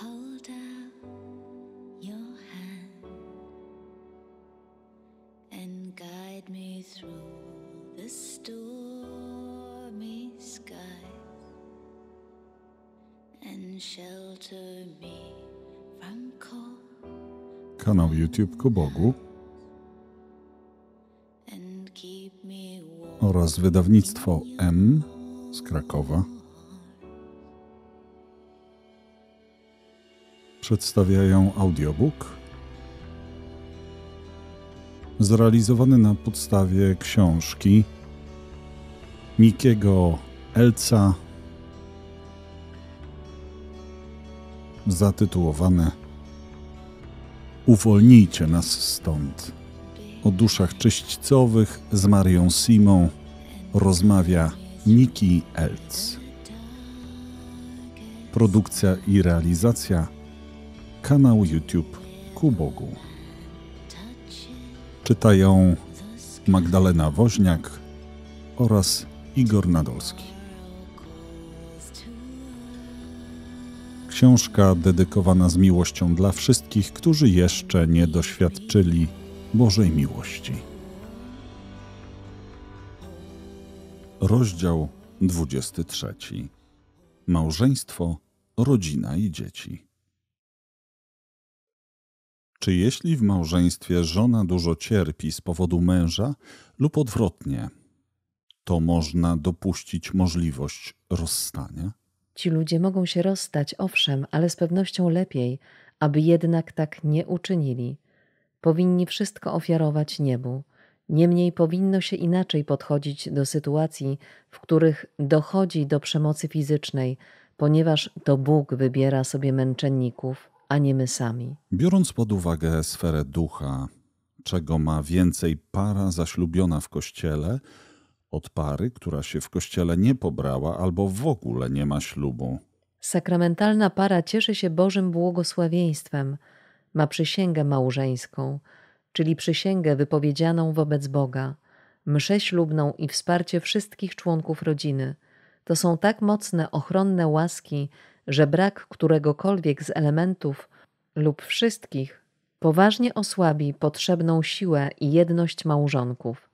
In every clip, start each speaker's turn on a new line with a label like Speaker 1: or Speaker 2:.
Speaker 1: hold out your hand and guide me through the stormy skies and shelter
Speaker 2: me from cold. Kanał YouTube Kubogu oraz wydawnictwo M z Krakowa. przedstawiają audiobook zrealizowany na podstawie książki Nikiego Elca zatytułowane Uwolnijcie nas stąd. O duszach czyśćcowych z Marią Simą rozmawia Niki Elc. Produkcja i realizacja kanał YouTube Ku Bogu. Czytają Magdalena Woźniak oraz Igor Nadolski. Książka dedykowana z miłością dla wszystkich, którzy jeszcze nie doświadczyli Bożej miłości. Rozdział 23. Małżeństwo, rodzina i dzieci. Czy jeśli w małżeństwie żona dużo cierpi z powodu męża lub odwrotnie, to można dopuścić możliwość rozstania?
Speaker 1: Ci ludzie mogą się rozstać, owszem, ale z pewnością lepiej, aby jednak tak nie uczynili. Powinni wszystko ofiarować niebu. Niemniej powinno się inaczej podchodzić do sytuacji, w których dochodzi do przemocy fizycznej, ponieważ to Bóg wybiera sobie męczenników a nie my sami. Biorąc
Speaker 2: pod uwagę sferę ducha, czego ma więcej para zaślubiona w kościele, od pary, która się w kościele nie pobrała albo w ogóle nie ma
Speaker 1: ślubu. Sakramentalna para cieszy się Bożym błogosławieństwem, ma przysięgę małżeńską, czyli przysięgę wypowiedzianą wobec Boga, mszę ślubną i wsparcie wszystkich członków rodziny. To są tak mocne ochronne łaski, że brak któregokolwiek z elementów lub wszystkich poważnie osłabi potrzebną siłę i jedność małżonków.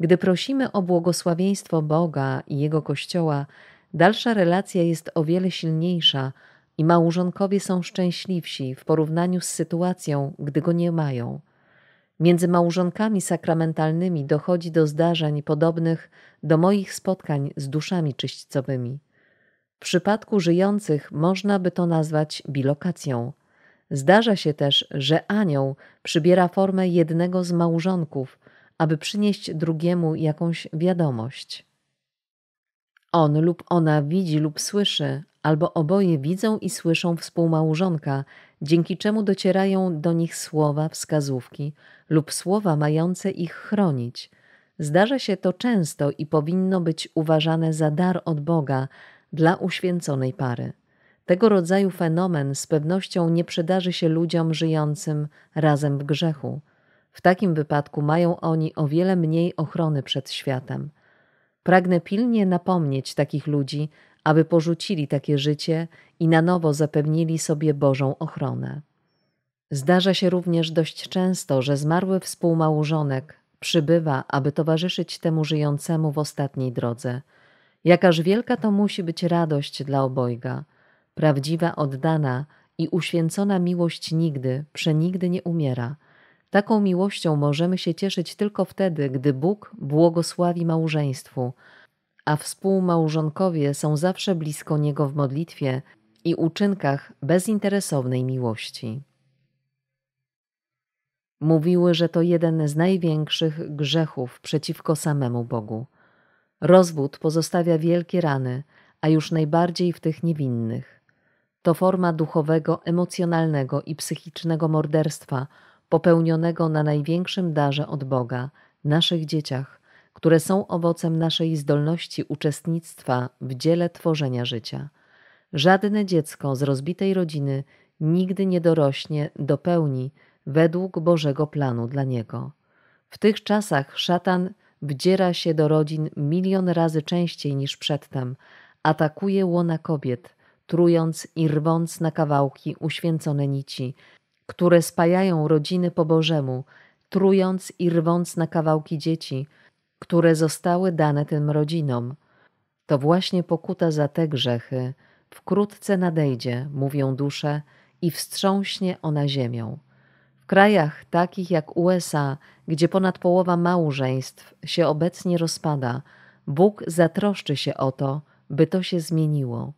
Speaker 1: Gdy prosimy o błogosławieństwo Boga i Jego Kościoła, dalsza relacja jest o wiele silniejsza i małżonkowie są szczęśliwsi w porównaniu z sytuacją, gdy go nie mają. Między małżonkami sakramentalnymi dochodzi do zdarzeń podobnych do moich spotkań z duszami czyśćcowymi. W przypadku żyjących można by to nazwać bilokacją. Zdarza się też, że anioł przybiera formę jednego z małżonków, aby przynieść drugiemu jakąś wiadomość. On lub ona widzi lub słyszy, albo oboje widzą i słyszą współmałżonka, dzięki czemu docierają do nich słowa, wskazówki lub słowa mające ich chronić. Zdarza się to często i powinno być uważane za dar od Boga, dla uświęconej pary. Tego rodzaju fenomen z pewnością nie przydarzy się ludziom żyjącym razem w grzechu. W takim wypadku mają oni o wiele mniej ochrony przed światem. Pragnę pilnie napomnieć takich ludzi, aby porzucili takie życie i na nowo zapewnili sobie Bożą ochronę. Zdarza się również dość często, że zmarły współmałżonek przybywa, aby towarzyszyć temu żyjącemu w ostatniej drodze – Jakaż wielka to musi być radość dla obojga. Prawdziwa, oddana i uświęcona miłość nigdy, przenigdy nie umiera. Taką miłością możemy się cieszyć tylko wtedy, gdy Bóg błogosławi małżeństwu, a współmałżonkowie są zawsze blisko Niego w modlitwie i uczynkach bezinteresownej miłości. Mówiły, że to jeden z największych grzechów przeciwko samemu Bogu. Rozwód pozostawia wielkie rany, a już najbardziej w tych niewinnych. To forma duchowego, emocjonalnego i psychicznego morderstwa popełnionego na największym darze od Boga, naszych dzieciach, które są owocem naszej zdolności uczestnictwa w dziele tworzenia życia. Żadne dziecko z rozbitej rodziny nigdy nie dorośnie do pełni według Bożego planu dla niego. W tych czasach szatan wdziera się do rodzin milion razy częściej niż przedtem, atakuje łona kobiet, trując i rwąc na kawałki uświęcone nici, które spajają rodziny po Bożemu, trując i rwąc na kawałki dzieci, które zostały dane tym rodzinom. To właśnie pokuta za te grzechy wkrótce nadejdzie, mówią dusze, i wstrząśnie ona ziemią krajach takich jak USA, gdzie ponad połowa małżeństw się obecnie rozpada, Bóg zatroszczy się o to, by to się zmieniło.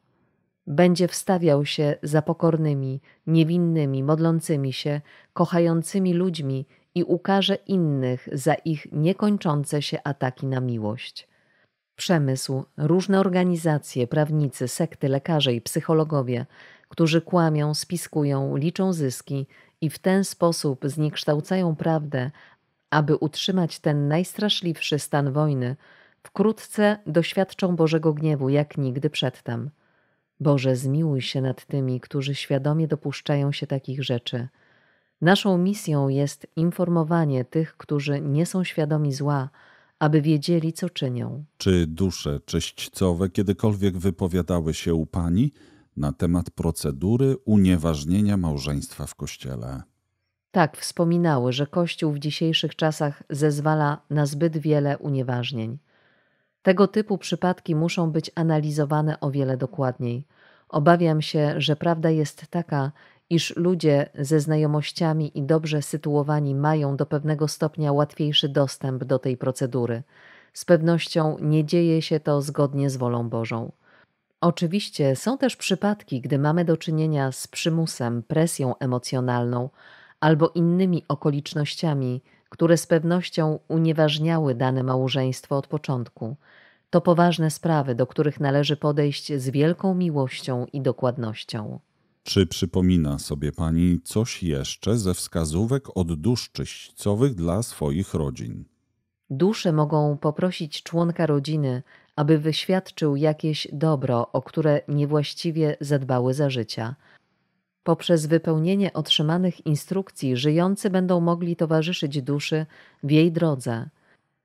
Speaker 1: Będzie wstawiał się za pokornymi, niewinnymi, modlącymi się, kochającymi ludźmi i ukaże innych za ich niekończące się ataki na miłość. Przemysł, różne organizacje, prawnicy, sekty, lekarze i psychologowie, którzy kłamią, spiskują, liczą zyski i w ten sposób zniekształcają prawdę, aby utrzymać ten najstraszliwszy stan wojny, wkrótce doświadczą Bożego gniewu jak nigdy przedtem. Boże, zmiłuj się nad tymi, którzy świadomie dopuszczają się takich rzeczy. Naszą misją jest informowanie tych, którzy nie są świadomi zła, aby wiedzieli, co czynią.
Speaker 2: Czy dusze czyśćcowe kiedykolwiek wypowiadały się u Pani? na temat procedury unieważnienia małżeństwa w kościele.
Speaker 1: Tak, wspominały, że Kościół w dzisiejszych czasach zezwala na zbyt wiele unieważnień. Tego typu przypadki muszą być analizowane o wiele dokładniej. Obawiam się, że prawda jest taka, iż ludzie ze znajomościami i dobrze sytuowani mają do pewnego stopnia łatwiejszy dostęp do tej procedury. Z pewnością nie dzieje się to zgodnie z wolą Bożą. Oczywiście są też przypadki, gdy mamy do czynienia z przymusem, presją emocjonalną albo innymi okolicznościami, które z pewnością unieważniały dane małżeństwo od początku. To poważne sprawy, do których należy podejść z wielką miłością i dokładnością.
Speaker 2: Czy przypomina sobie Pani coś jeszcze ze wskazówek od dusz dla swoich rodzin?
Speaker 1: Dusze mogą poprosić członka rodziny aby wyświadczył jakieś dobro, o które niewłaściwie zadbały za życia. Poprzez wypełnienie otrzymanych instrukcji żyjący będą mogli towarzyszyć duszy w jej drodze.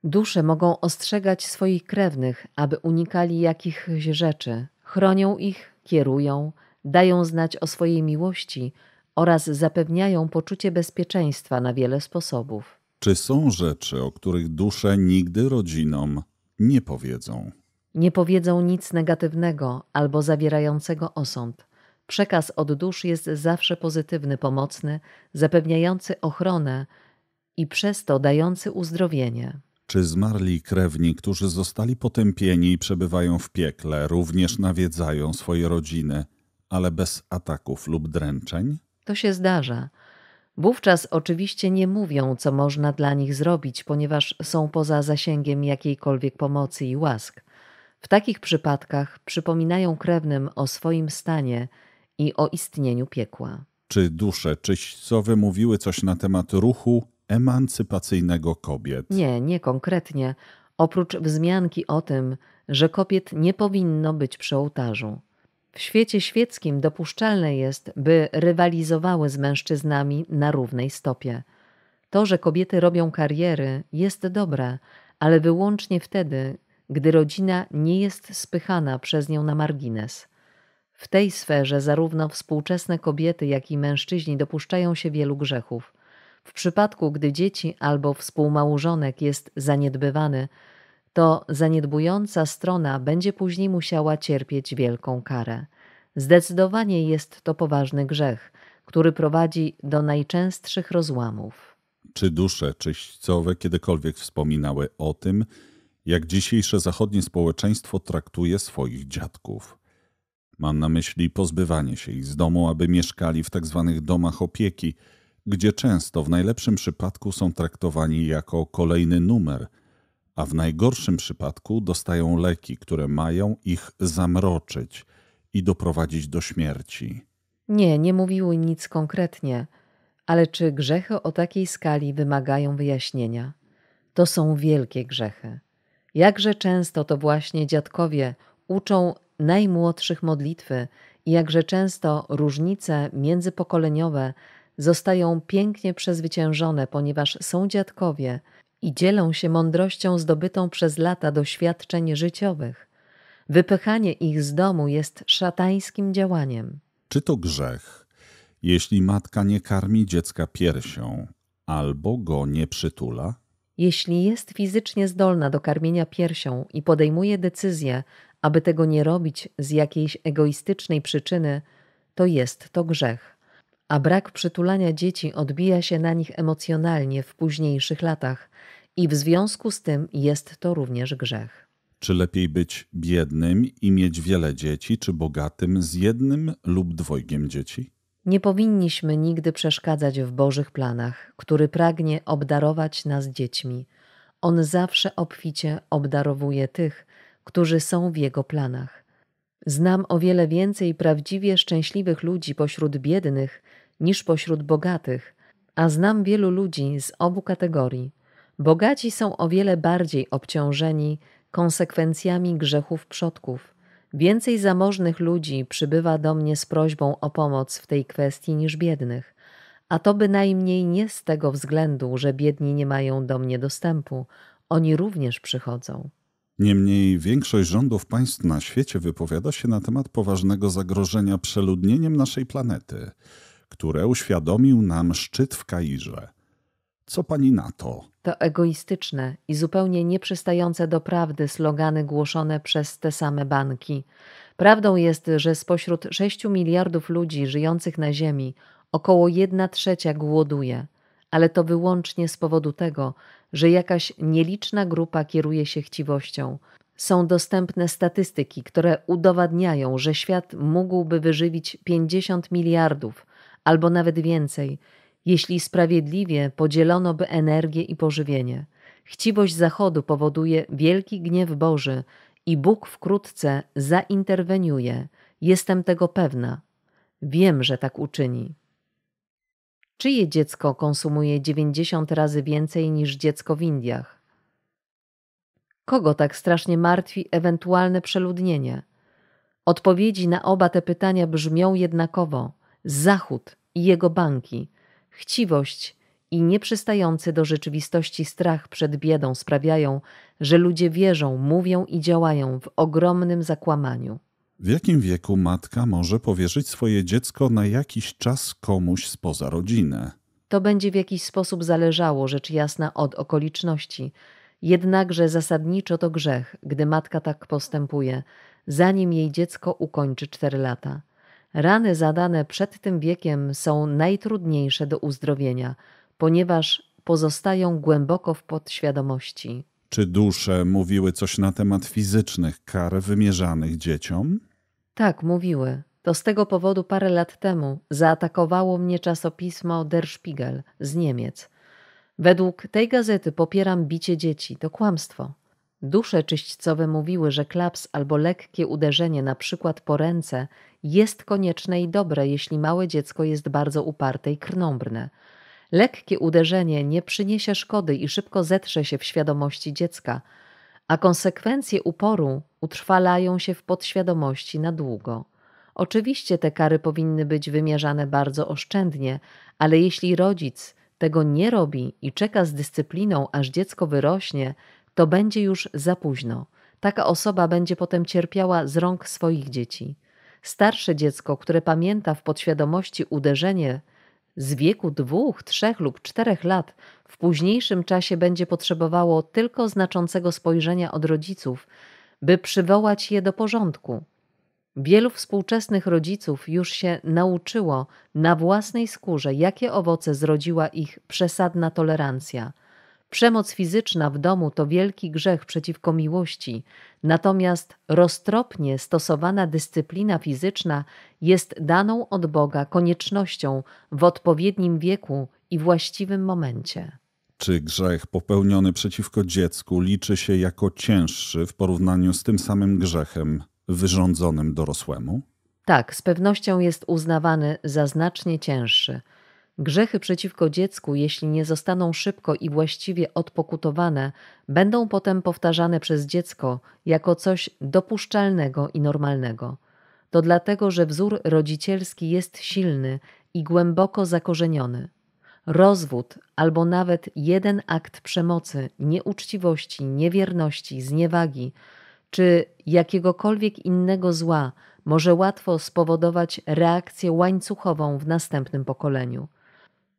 Speaker 1: Dusze mogą ostrzegać swoich krewnych, aby unikali jakichś rzeczy, chronią ich, kierują, dają znać o swojej miłości oraz zapewniają poczucie bezpieczeństwa na wiele sposobów.
Speaker 2: Czy są rzeczy, o których dusze nigdy rodzinom nie powiedzą.
Speaker 1: Nie powiedzą nic negatywnego albo zawierającego osąd. Przekaz od dusz jest zawsze pozytywny, pomocny, zapewniający ochronę i przez to dający uzdrowienie.
Speaker 2: Czy zmarli krewni, którzy zostali potępieni i przebywają w piekle, również nawiedzają swoje rodziny, ale bez ataków lub dręczeń?
Speaker 1: To się zdarza. Wówczas oczywiście nie mówią, co można dla nich zrobić, ponieważ są poza zasięgiem jakiejkolwiek pomocy i łask. W takich przypadkach przypominają krewnym o swoim stanie i o istnieniu piekła.
Speaker 2: Czy dusze czyśćcowe mówiły coś na temat ruchu emancypacyjnego kobiet?
Speaker 1: Nie, nie konkretnie. Oprócz wzmianki o tym, że kobiet nie powinno być przy ołtarzu. W świecie świeckim dopuszczalne jest, by rywalizowały z mężczyznami na równej stopie. To, że kobiety robią kariery, jest dobre, ale wyłącznie wtedy, gdy rodzina nie jest spychana przez nią na margines. W tej sferze zarówno współczesne kobiety, jak i mężczyźni dopuszczają się wielu grzechów. W przypadku, gdy dzieci albo współmałżonek jest zaniedbywany, to zaniedbująca strona będzie później musiała cierpieć wielką karę. Zdecydowanie jest to poważny grzech, który prowadzi do najczęstszych rozłamów.
Speaker 2: Czy dusze czyśćcowe kiedykolwiek wspominały o tym, jak dzisiejsze zachodnie społeczeństwo traktuje swoich dziadków? Mam na myśli pozbywanie się ich z domu, aby mieszkali w tak zwanych domach opieki, gdzie często w najlepszym przypadku są traktowani jako kolejny numer, a w najgorszym przypadku dostają leki, które mają ich zamroczyć – i doprowadzić do śmierci.
Speaker 1: Nie, nie mówiły nic konkretnie, ale czy grzechy o takiej skali wymagają wyjaśnienia? To są wielkie grzechy. Jakże często to właśnie dziadkowie uczą najmłodszych modlitwy i jakże często różnice międzypokoleniowe zostają pięknie przezwyciężone, ponieważ są dziadkowie i dzielą się mądrością zdobytą przez lata doświadczeń życiowych. Wypychanie ich z domu jest szatańskim działaniem.
Speaker 2: Czy to grzech, jeśli matka nie karmi dziecka piersią albo go nie przytula?
Speaker 1: Jeśli jest fizycznie zdolna do karmienia piersią i podejmuje decyzję, aby tego nie robić z jakiejś egoistycznej przyczyny, to jest to grzech. A brak przytulania dzieci odbija się na nich emocjonalnie w późniejszych latach i w związku z tym jest to również grzech.
Speaker 2: Czy lepiej być biednym i mieć wiele dzieci, czy bogatym z jednym lub dwojgiem dzieci?
Speaker 1: Nie powinniśmy nigdy przeszkadzać w Bożych planach, który pragnie obdarować nas dziećmi. On zawsze obficie obdarowuje tych, którzy są w Jego planach. Znam o wiele więcej prawdziwie szczęśliwych ludzi pośród biednych niż pośród bogatych, a znam wielu ludzi z obu kategorii. Bogaci są o wiele bardziej obciążeni konsekwencjami grzechów przodków. Więcej zamożnych ludzi przybywa do mnie z prośbą o pomoc w tej kwestii niż biednych, a to bynajmniej nie z tego względu, że biedni nie mają do mnie dostępu, oni również przychodzą.
Speaker 2: Niemniej większość rządów państw na świecie wypowiada się na temat poważnego zagrożenia przeludnieniem naszej planety, które uświadomił nam szczyt w Kairze. Co pani na to?
Speaker 1: To egoistyczne i zupełnie nieprzystające do prawdy slogany głoszone przez te same banki. Prawdą jest, że spośród 6 miliardów ludzi żyjących na Ziemi około 1 trzecia głoduje, ale to wyłącznie z powodu tego, że jakaś nieliczna grupa kieruje się chciwością. Są dostępne statystyki, które udowadniają, że świat mógłby wyżywić 50 miliardów albo nawet więcej, jeśli sprawiedliwie podzielono by energię i pożywienie, chciwość Zachodu powoduje wielki gniew Boży i Bóg wkrótce zainterweniuje. Jestem tego pewna. Wiem, że tak uczyni. Czyje dziecko konsumuje 90 razy więcej niż dziecko w Indiach? Kogo tak strasznie martwi ewentualne przeludnienie? Odpowiedzi na oba te pytania brzmią jednakowo: Zachód i jego banki, chciwość i nieprzystający do rzeczywistości strach przed biedą sprawiają, że ludzie wierzą, mówią i działają w ogromnym zakłamaniu.
Speaker 2: W jakim wieku matka może powierzyć swoje dziecko na jakiś czas komuś spoza rodziny?
Speaker 1: To będzie w jakiś sposób zależało, rzecz jasna, od okoliczności. Jednakże zasadniczo to grzech, gdy matka tak postępuje, zanim jej dziecko ukończy 4 lata. Rany zadane przed tym wiekiem są najtrudniejsze do uzdrowienia, ponieważ pozostają głęboko w podświadomości.
Speaker 2: Czy dusze mówiły coś na temat fizycznych kar wymierzanych dzieciom?
Speaker 1: Tak, mówiły. To z tego powodu parę lat temu zaatakowało mnie czasopismo Der Spiegel z Niemiec. Według tej gazety popieram bicie dzieci. To kłamstwo. Dusze czyśćcowe mówiły, że klaps albo lekkie uderzenie na przykład po ręce jest konieczne i dobre, jeśli małe dziecko jest bardzo uparte i krnąbrne. Lekkie uderzenie nie przyniesie szkody i szybko zetrze się w świadomości dziecka, a konsekwencje uporu utrwalają się w podświadomości na długo. Oczywiście te kary powinny być wymierzane bardzo oszczędnie, ale jeśli rodzic tego nie robi i czeka z dyscypliną, aż dziecko wyrośnie, to będzie już za późno. Taka osoba będzie potem cierpiała z rąk swoich dzieci. Starsze dziecko, które pamięta w podświadomości uderzenie z wieku dwóch, trzech lub czterech lat, w późniejszym czasie będzie potrzebowało tylko znaczącego spojrzenia od rodziców, by przywołać je do porządku. Wielu współczesnych rodziców już się nauczyło na własnej skórze, jakie owoce zrodziła ich przesadna tolerancja – Przemoc fizyczna w domu to wielki grzech przeciwko miłości, natomiast roztropnie stosowana dyscyplina fizyczna jest daną od Boga koniecznością w odpowiednim wieku i właściwym momencie.
Speaker 2: Czy grzech popełniony przeciwko dziecku liczy się jako cięższy w porównaniu z tym samym grzechem wyrządzonym dorosłemu?
Speaker 1: Tak, z pewnością jest uznawany za znacznie cięższy. Grzechy przeciwko dziecku, jeśli nie zostaną szybko i właściwie odpokutowane, będą potem powtarzane przez dziecko jako coś dopuszczalnego i normalnego. To dlatego, że wzór rodzicielski jest silny i głęboko zakorzeniony. Rozwód albo nawet jeden akt przemocy, nieuczciwości, niewierności, zniewagi czy jakiegokolwiek innego zła może łatwo spowodować reakcję łańcuchową w następnym pokoleniu.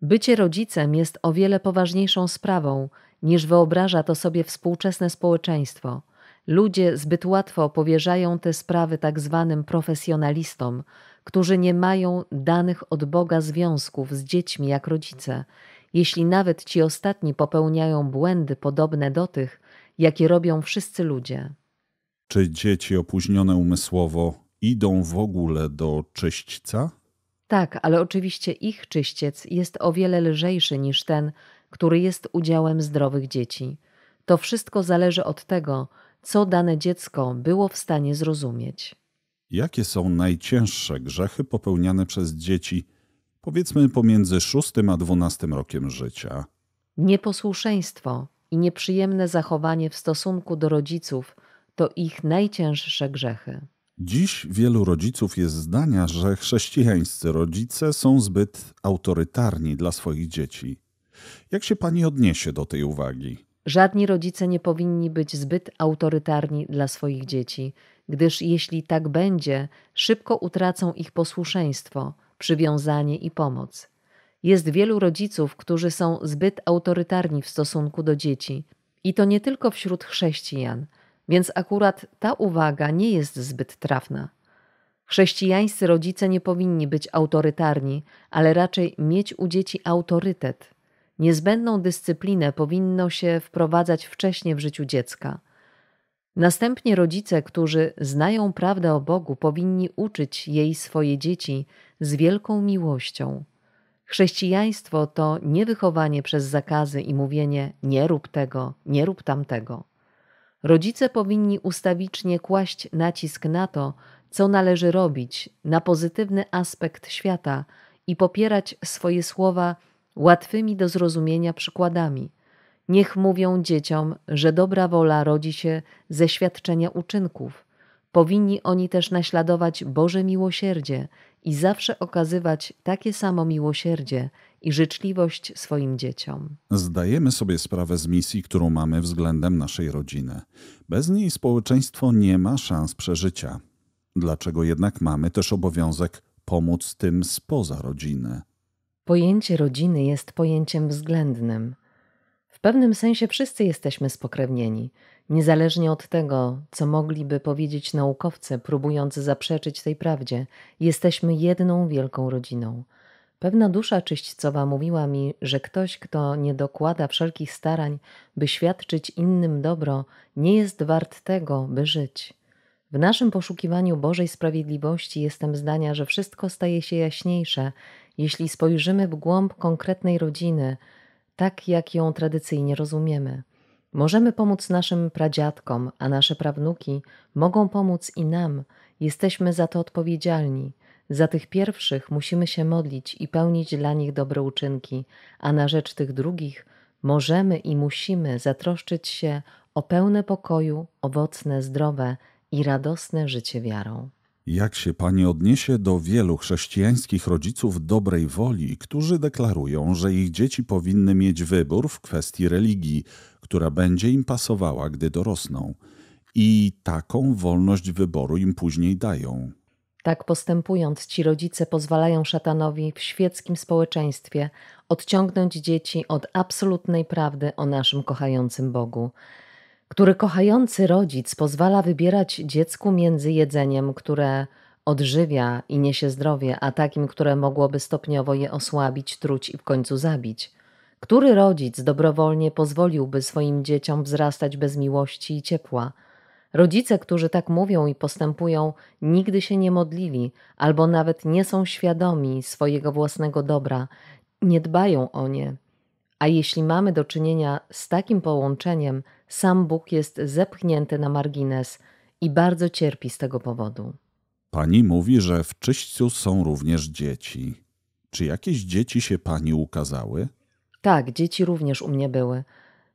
Speaker 1: Bycie rodzicem jest o wiele poważniejszą sprawą, niż wyobraża to sobie współczesne społeczeństwo. Ludzie zbyt łatwo powierzają te sprawy tak zwanym profesjonalistom, którzy nie mają danych od Boga związków z dziećmi jak rodzice. Jeśli nawet ci ostatni popełniają błędy podobne do tych, jakie robią wszyscy ludzie.
Speaker 2: Czy dzieci opóźnione umysłowo idą w ogóle do czyśćca?
Speaker 1: Tak, ale oczywiście ich czyściec jest o wiele lżejszy niż ten, który jest udziałem zdrowych dzieci. To wszystko zależy od tego, co dane dziecko było w stanie zrozumieć.
Speaker 2: Jakie są najcięższe grzechy popełniane przez dzieci, powiedzmy pomiędzy 6 a 12 rokiem życia?
Speaker 1: Nieposłuszeństwo i nieprzyjemne zachowanie w stosunku do rodziców to ich najcięższe grzechy.
Speaker 2: Dziś wielu rodziców jest zdania, że chrześcijańscy rodzice są zbyt autorytarni dla swoich dzieci. Jak się pani odniesie do tej uwagi?
Speaker 1: Żadni rodzice nie powinni być zbyt autorytarni dla swoich dzieci, gdyż jeśli tak będzie, szybko utracą ich posłuszeństwo, przywiązanie i pomoc. Jest wielu rodziców, którzy są zbyt autorytarni w stosunku do dzieci, i to nie tylko wśród chrześcijan – więc akurat ta uwaga nie jest zbyt trafna. Chrześcijańscy rodzice nie powinni być autorytarni, ale raczej mieć u dzieci autorytet. Niezbędną dyscyplinę powinno się wprowadzać wcześniej w życiu dziecka. Następnie rodzice, którzy znają prawdę o Bogu, powinni uczyć jej swoje dzieci z wielką miłością. Chrześcijaństwo to nie wychowanie przez zakazy i mówienie nie rób tego, nie rób tamtego. Rodzice powinni ustawicznie kłaść nacisk na to, co należy robić, na pozytywny aspekt świata i popierać swoje słowa łatwymi do zrozumienia przykładami. Niech mówią dzieciom, że dobra wola rodzi się ze świadczenia uczynków. Powinni oni też naśladować Boże miłosierdzie i zawsze okazywać takie samo miłosierdzie, i życzliwość swoim dzieciom.
Speaker 2: Zdajemy sobie sprawę z misji, którą mamy względem naszej rodziny. Bez niej społeczeństwo nie ma szans przeżycia. Dlaczego jednak mamy też obowiązek pomóc tym spoza rodziny?
Speaker 1: Pojęcie rodziny jest pojęciem względnym. W pewnym sensie wszyscy jesteśmy spokrewnieni, niezależnie od tego, co mogliby powiedzieć naukowcy próbujący zaprzeczyć tej prawdzie, jesteśmy jedną wielką rodziną. Pewna dusza czyśćcowa mówiła mi, że ktoś, kto nie dokłada wszelkich starań, by świadczyć innym dobro, nie jest wart tego, by żyć. W naszym poszukiwaniu Bożej Sprawiedliwości jestem zdania, że wszystko staje się jaśniejsze, jeśli spojrzymy w głąb konkretnej rodziny, tak jak ją tradycyjnie rozumiemy. Możemy pomóc naszym pradziadkom, a nasze prawnuki mogą pomóc i nam. Jesteśmy za to odpowiedzialni – za tych pierwszych musimy się modlić i pełnić dla nich dobre uczynki, a na rzecz tych drugich możemy i musimy zatroszczyć się o pełne pokoju, owocne, zdrowe i radosne życie wiarą.
Speaker 2: Jak się Pani odniesie do wielu chrześcijańskich rodziców dobrej woli, którzy deklarują, że ich dzieci powinny mieć wybór w kwestii religii, która będzie im pasowała, gdy dorosną, i taką wolność wyboru im później dają?
Speaker 1: Tak postępując, ci rodzice pozwalają szatanowi w świeckim społeczeństwie odciągnąć dzieci od absolutnej prawdy o naszym kochającym Bogu, który kochający rodzic pozwala wybierać dziecku między jedzeniem, które odżywia i niesie zdrowie, a takim, które mogłoby stopniowo je osłabić, truć i w końcu zabić. Który rodzic dobrowolnie pozwoliłby swoim dzieciom wzrastać bez miłości i ciepła? Rodzice, którzy tak mówią i postępują, nigdy się nie modlili albo nawet nie są świadomi swojego własnego dobra, nie dbają o nie. A jeśli mamy do czynienia z takim połączeniem, sam Bóg jest zepchnięty na margines i bardzo cierpi z tego powodu.
Speaker 2: Pani mówi, że w czyściu są również dzieci. Czy jakieś dzieci się pani ukazały?
Speaker 1: Tak, dzieci również u mnie były.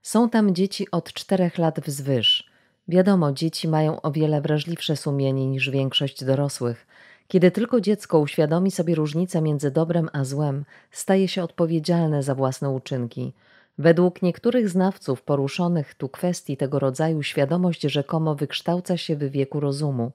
Speaker 1: Są tam dzieci od czterech lat wzwyż. Wiadomo, dzieci mają o wiele wrażliwsze sumienie niż większość dorosłych. Kiedy tylko dziecko uświadomi sobie różnicę między dobrem a złem, staje się odpowiedzialne za własne uczynki. Według niektórych znawców poruszonych tu kwestii tego rodzaju świadomość rzekomo wykształca się w wieku rozumu.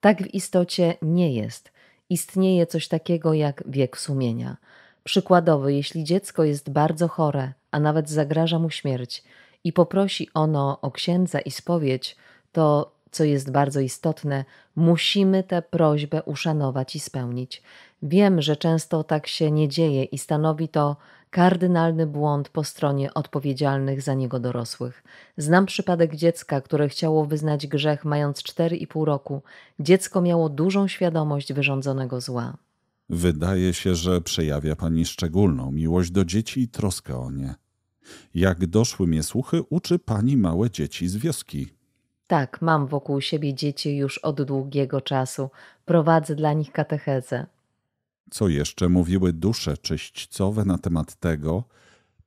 Speaker 1: Tak w istocie nie jest. Istnieje coś takiego jak wiek sumienia. Przykładowo, jeśli dziecko jest bardzo chore, a nawet zagraża mu śmierć, i poprosi ono o księdza i spowiedź, to, co jest bardzo istotne, musimy tę prośbę uszanować i spełnić. Wiem, że często tak się nie dzieje i stanowi to kardynalny błąd po stronie odpowiedzialnych za niego dorosłych. Znam przypadek dziecka, które chciało wyznać grzech mając 4,5 roku. Dziecko miało dużą świadomość wyrządzonego zła.
Speaker 2: Wydaje się, że przejawia pani szczególną miłość do dzieci i troskę o nie. Jak doszły mnie słuchy, uczy pani małe dzieci z wioski.
Speaker 1: Tak, mam wokół siebie dzieci już od długiego czasu. Prowadzę dla nich katechezę.
Speaker 2: Co jeszcze mówiły dusze czyśćcowe na temat tego,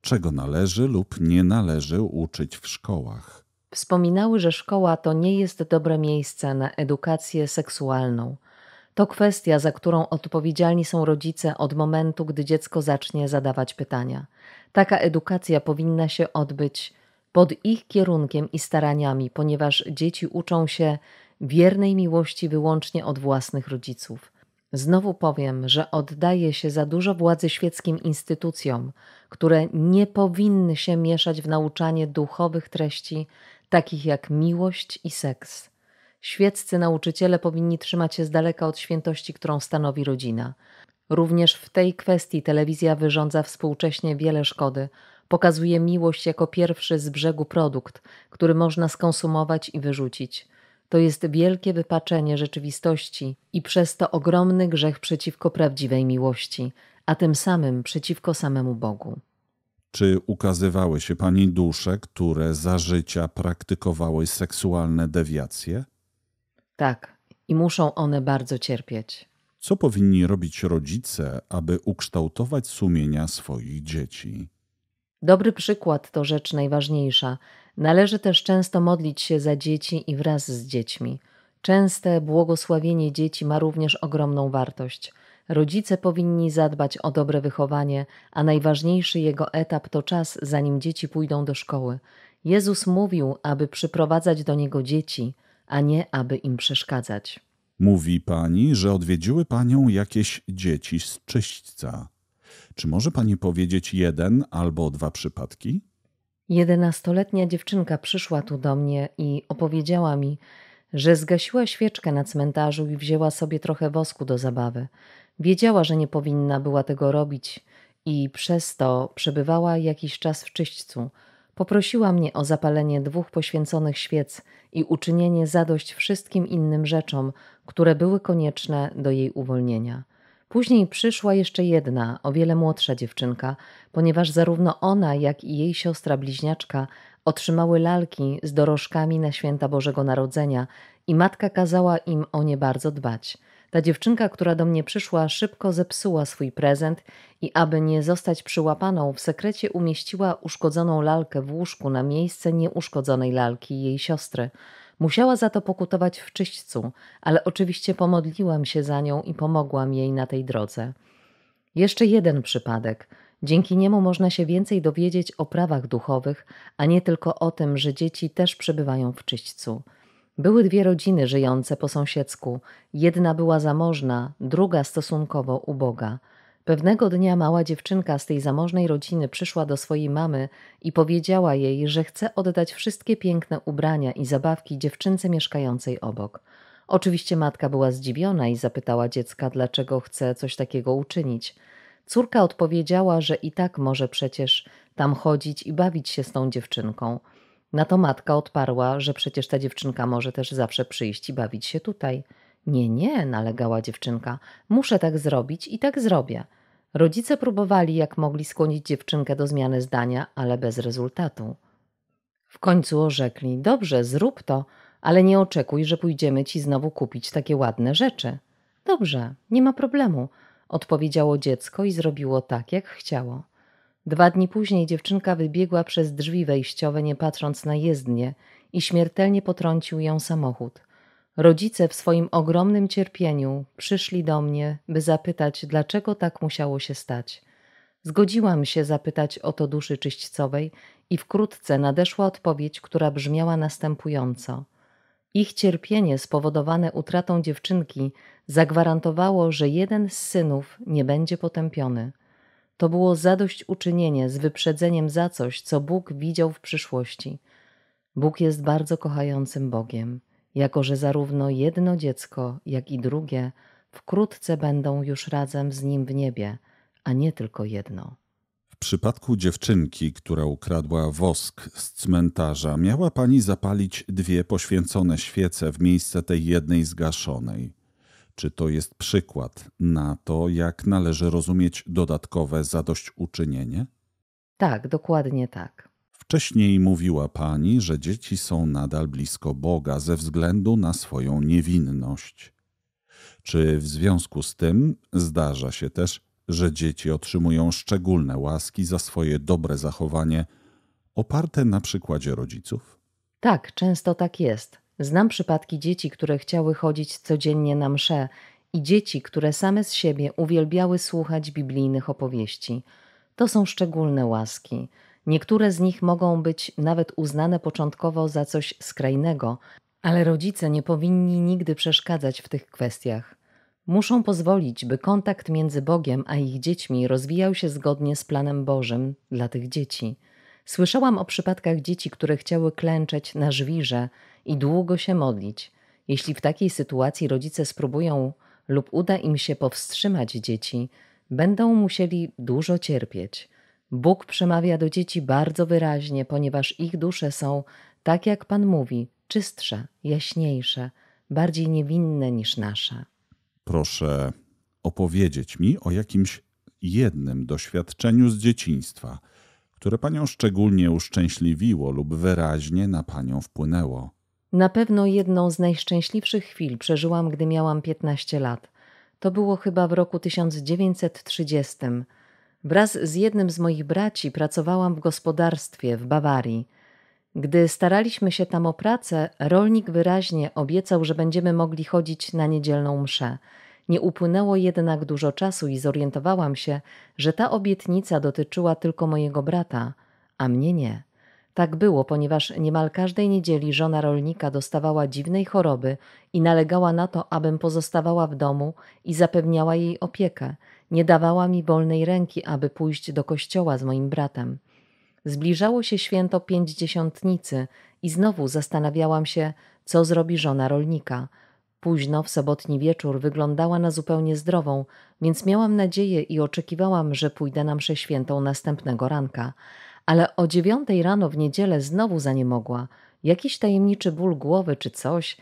Speaker 2: czego należy lub nie należy uczyć w szkołach?
Speaker 1: Wspominały, że szkoła to nie jest dobre miejsce na edukację seksualną. To kwestia, za którą odpowiedzialni są rodzice od momentu, gdy dziecko zacznie zadawać pytania. Taka edukacja powinna się odbyć pod ich kierunkiem i staraniami, ponieważ dzieci uczą się wiernej miłości wyłącznie od własnych rodziców. Znowu powiem, że oddaje się za dużo władzy świeckim instytucjom, które nie powinny się mieszać w nauczanie duchowych treści, takich jak miłość i seks. Świeccy nauczyciele powinni trzymać się z daleka od świętości, którą stanowi rodzina. Również w tej kwestii telewizja wyrządza współcześnie wiele szkody. Pokazuje miłość jako pierwszy z brzegu produkt, który można skonsumować i wyrzucić. To jest wielkie wypaczenie rzeczywistości i przez to ogromny grzech przeciwko prawdziwej miłości, a tym samym przeciwko samemu Bogu.
Speaker 2: Czy ukazywały się pani dusze, które za życia praktykowały seksualne dewiacje?
Speaker 1: Tak, i muszą one bardzo cierpieć.
Speaker 2: Co powinni robić rodzice, aby ukształtować sumienia swoich dzieci?
Speaker 1: Dobry przykład to rzecz najważniejsza. Należy też często modlić się za dzieci i wraz z dziećmi. Częste błogosławienie dzieci ma również ogromną wartość. Rodzice powinni zadbać o dobre wychowanie, a najważniejszy jego etap to czas, zanim dzieci pójdą do szkoły. Jezus mówił, aby przyprowadzać do niego dzieci, a nie aby im przeszkadzać.
Speaker 2: Mówi pani, że odwiedziły panią jakieś dzieci z czyśćca. Czy może pani powiedzieć jeden albo dwa przypadki?
Speaker 1: Jedenastoletnia dziewczynka przyszła tu do mnie i opowiedziała mi, że zgasiła świeczkę na cmentarzu i wzięła sobie trochę wosku do zabawy. Wiedziała, że nie powinna była tego robić i przez to przebywała jakiś czas w czyśćcu – Poprosiła mnie o zapalenie dwóch poświęconych świec i uczynienie zadość wszystkim innym rzeczom, które były konieczne do jej uwolnienia. Później przyszła jeszcze jedna, o wiele młodsza dziewczynka, ponieważ zarówno ona, jak i jej siostra bliźniaczka otrzymały lalki z dorożkami na święta Bożego Narodzenia i matka kazała im o nie bardzo dbać. Ta dziewczynka, która do mnie przyszła, szybko zepsuła swój prezent i aby nie zostać przyłapaną, w sekrecie umieściła uszkodzoną lalkę w łóżku na miejsce nieuszkodzonej lalki jej siostry. Musiała za to pokutować w czyśćcu, ale oczywiście pomodliłam się za nią i pomogłam jej na tej drodze. Jeszcze jeden przypadek. Dzięki niemu można się więcej dowiedzieć o prawach duchowych, a nie tylko o tym, że dzieci też przebywają w czyśćcu. Były dwie rodziny żyjące po sąsiedzku. Jedna była zamożna, druga stosunkowo uboga. Pewnego dnia mała dziewczynka z tej zamożnej rodziny przyszła do swojej mamy i powiedziała jej, że chce oddać wszystkie piękne ubrania i zabawki dziewczynce mieszkającej obok. Oczywiście matka była zdziwiona i zapytała dziecka, dlaczego chce coś takiego uczynić. Córka odpowiedziała, że i tak może przecież tam chodzić i bawić się z tą dziewczynką – na to matka odparła, że przecież ta dziewczynka może też zawsze przyjść i bawić się tutaj. Nie, nie, nalegała dziewczynka, muszę tak zrobić i tak zrobię. Rodzice próbowali jak mogli skłonić dziewczynkę do zmiany zdania, ale bez rezultatu. W końcu orzekli: Dobrze, zrób to, ale nie oczekuj, że pójdziemy ci znowu kupić takie ładne rzeczy. Dobrze, nie ma problemu, odpowiedziało dziecko i zrobiło tak, jak chciało. Dwa dni później dziewczynka wybiegła przez drzwi wejściowe, nie patrząc na jezdnię, i śmiertelnie potrącił ją samochód. Rodzice w swoim ogromnym cierpieniu przyszli do mnie, by zapytać, dlaczego tak musiało się stać. Zgodziłam się zapytać o to duszy czyśćcowej i wkrótce nadeszła odpowiedź, która brzmiała następująco. Ich cierpienie spowodowane utratą dziewczynki zagwarantowało, że jeden z synów nie będzie potępiony. To było zadośćuczynienie z wyprzedzeniem za coś, co Bóg widział w przyszłości. Bóg jest bardzo kochającym Bogiem, jako że zarówno jedno dziecko, jak i drugie wkrótce będą już razem z Nim w niebie, a nie tylko jedno.
Speaker 2: W przypadku dziewczynki, która ukradła wosk z cmentarza, miała pani zapalić dwie poświęcone świece w miejsce tej jednej zgaszonej czy to jest przykład na to, jak należy rozumieć dodatkowe zadośćuczynienie?
Speaker 1: Tak, dokładnie tak.
Speaker 2: Wcześniej mówiła Pani, że dzieci są nadal blisko Boga ze względu na swoją niewinność. Czy w związku z tym zdarza się też, że dzieci otrzymują szczególne łaski za swoje dobre zachowanie, oparte na przykładzie rodziców?
Speaker 1: Tak, często tak jest. Znam przypadki dzieci, które chciały chodzić codziennie na msze i dzieci, które same z siebie uwielbiały słuchać biblijnych opowieści. To są szczególne łaski. Niektóre z nich mogą być nawet uznane początkowo za coś skrajnego, ale rodzice nie powinni nigdy przeszkadzać w tych kwestiach. Muszą pozwolić, by kontakt między Bogiem a ich dziećmi rozwijał się zgodnie z planem Bożym dla tych dzieci. Słyszałam o przypadkach dzieci, które chciały klęczeć na żwirze i długo się modlić. Jeśli w takiej sytuacji rodzice spróbują lub uda im się powstrzymać dzieci, będą musieli dużo cierpieć. Bóg przemawia do dzieci bardzo wyraźnie, ponieważ ich dusze są, tak jak Pan mówi, czystsze, jaśniejsze, bardziej niewinne niż nasze.
Speaker 2: Proszę opowiedzieć mi o jakimś jednym doświadczeniu z dzieciństwa – które panią szczególnie uszczęśliwiło lub wyraźnie na panią wpłynęło?
Speaker 1: Na pewno jedną z najszczęśliwszych chwil przeżyłam, gdy miałam 15 lat. To było chyba w roku 1930. Wraz z jednym z moich braci pracowałam w gospodarstwie w Bawarii. Gdy staraliśmy się tam o pracę, rolnik wyraźnie obiecał, że będziemy mogli chodzić na niedzielną mszę. Nie upłynęło jednak dużo czasu i zorientowałam się, że ta obietnica dotyczyła tylko mojego brata, a mnie nie. Tak było, ponieważ niemal każdej niedzieli żona rolnika dostawała dziwnej choroby i nalegała na to, abym pozostawała w domu i zapewniała jej opiekę. Nie dawała mi wolnej ręki, aby pójść do kościoła z moim bratem. Zbliżało się święto pięćdziesiątnicy i znowu zastanawiałam się, co zrobi żona rolnika – Późno w sobotni wieczór wyglądała na zupełnie zdrową, więc miałam nadzieję i oczekiwałam, że pójdę na mszę świętą następnego ranka. Ale o dziewiątej rano w niedzielę znowu mogła Jakiś tajemniczy ból głowy czy coś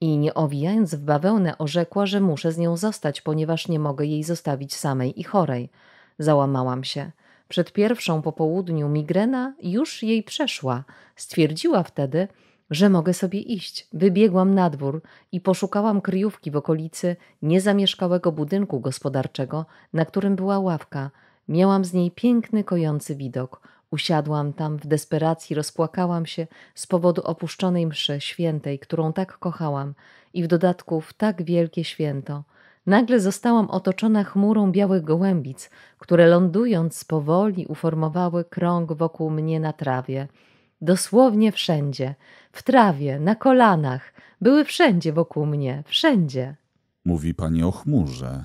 Speaker 1: i nie owijając w bawełnę orzekła, że muszę z nią zostać, ponieważ nie mogę jej zostawić samej i chorej. Załamałam się. Przed pierwszą po południu migrena już jej przeszła. Stwierdziła wtedy, że mogę sobie iść. Wybiegłam na dwór i poszukałam kryjówki w okolicy niezamieszkałego budynku gospodarczego, na którym była ławka. Miałam z niej piękny, kojący widok. Usiadłam tam w desperacji, rozpłakałam się z powodu opuszczonej mszy świętej, którą tak kochałam i w dodatku w tak wielkie święto. Nagle zostałam otoczona chmurą białych gołębic, które lądując powoli uformowały krąg wokół mnie na trawie – dosłownie wszędzie, w trawie, na kolanach, były wszędzie wokół mnie, wszędzie.
Speaker 2: Mówi pani o chmurze.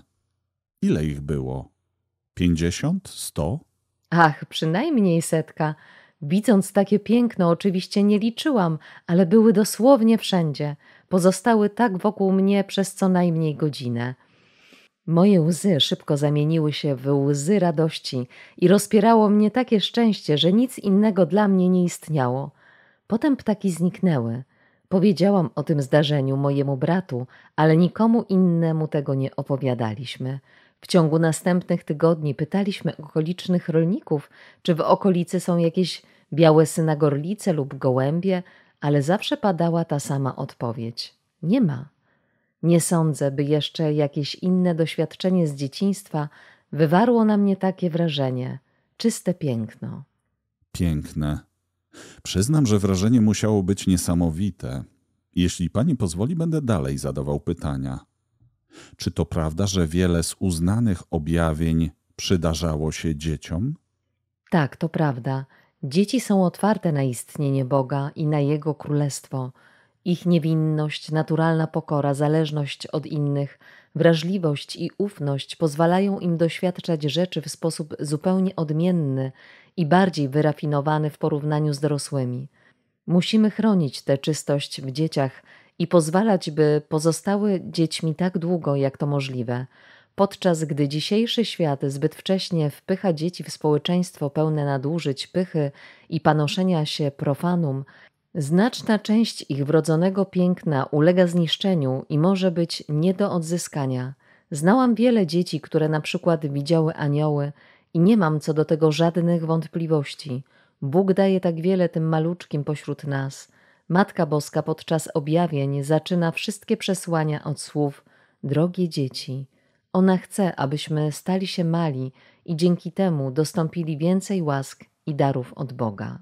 Speaker 2: Ile ich było? Pięćdziesiąt? Sto?
Speaker 1: Ach, przynajmniej setka. Widząc takie piękno, oczywiście nie liczyłam, ale były dosłownie wszędzie. Pozostały tak wokół mnie przez co najmniej godzinę. Moje łzy szybko zamieniły się w łzy radości i rozpierało mnie takie szczęście, że nic innego dla mnie nie istniało. Potem ptaki zniknęły. Powiedziałam o tym zdarzeniu mojemu bratu, ale nikomu innemu tego nie opowiadaliśmy. W ciągu następnych tygodni pytaliśmy okolicznych rolników, czy w okolicy są jakieś białe synagorlice lub gołębie, ale zawsze padała ta sama odpowiedź: Nie ma. Nie sądzę, by jeszcze jakieś inne doświadczenie z dzieciństwa wywarło na mnie takie wrażenie czyste piękno.
Speaker 2: Piękne. Przyznam, że wrażenie musiało być niesamowite. Jeśli pani pozwoli, będę dalej zadawał pytania. Czy to prawda, że wiele z uznanych objawień przydarzało się dzieciom?
Speaker 1: Tak, to prawda. Dzieci są otwarte na istnienie Boga i na Jego królestwo. Ich niewinność, naturalna pokora, zależność od innych, wrażliwość i ufność pozwalają im doświadczać rzeczy w sposób zupełnie odmienny i bardziej wyrafinowany w porównaniu z dorosłymi. Musimy chronić tę czystość w dzieciach i pozwalać, by pozostały dziećmi tak długo, jak to możliwe, podczas gdy dzisiejszy świat zbyt wcześnie wpycha dzieci w społeczeństwo pełne nadużyć, pychy i panoszenia się profanum, Znaczna część ich wrodzonego piękna ulega zniszczeniu i może być nie do odzyskania. Znałam wiele dzieci, które na przykład widziały anioły i nie mam co do tego żadnych wątpliwości. Bóg daje tak wiele tym maluczkim pośród nas. Matka Boska podczas objawień zaczyna wszystkie przesłania od słów Drogie dzieci, ona chce, abyśmy stali się mali i dzięki temu dostąpili więcej łask i darów od Boga.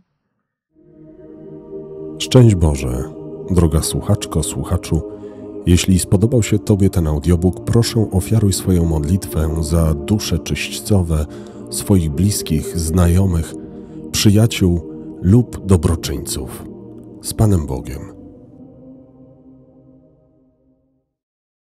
Speaker 2: Szczęść Boże, droga słuchaczko, słuchaczu. Jeśli spodobał się Tobie ten audiobook, proszę ofiaruj swoją modlitwę za dusze czyśćcowe swoich bliskich, znajomych, przyjaciół lub dobroczyńców. Z Panem Bogiem.